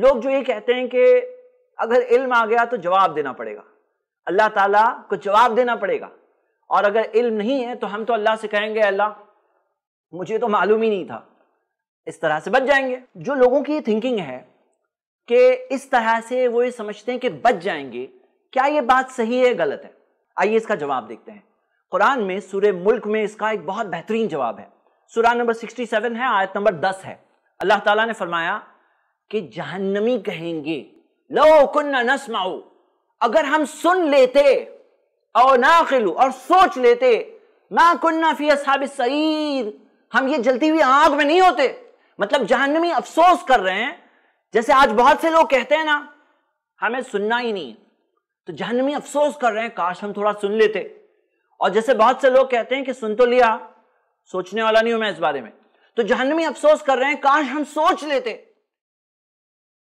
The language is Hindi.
लोग जो ये कहते हैं कि अगर इल्म आ गया तो जवाब देना पड़ेगा अल्लाह ताला को जवाब देना पड़ेगा और अगर इल्म नहीं है तो हम तो अल्लाह से कहेंगे अल्लाह मुझे तो मालूम ही नहीं था इस तरह से बच जाएंगे जो लोगों की थिंकिंग है कि इस तरह से वो ये समझते हैं कि बच जाएंगे क्या ये बात सही है गलत है आइए इसका जवाब देखते हैं कुरान में सूर्य मुल्क में इसका एक बहुत बेहतरीन जवाब है सूरा नंबर सिक्सटी है आयत नंबर दस है अल्लाह ताला ने फरमाया कि जहन्नमी कहेंगे लो कुन्ना नस्माओ अगर हम सुन लेते और नाखिलू और सोच लेते मा कुन्ना फी असहाब सईद हम ये जलती हुई आग में नहीं होते मतलब जहन्नमी अफसोस कर रहे हैं जैसे आज बहुत से लोग कहते हैं ना हमें सुनना ही नहीं तो जहन्नमी अफसोस कर रहे हैं काश हम थोड़ा सुन लेते और जैसे बहुत से लोग कहते हैं कि सुन तो लिया सोचने वाला नहीं हूं मैं इस बारे में तो जहन्नमी अफसोस कर रहे हैं काश हम सोच लेते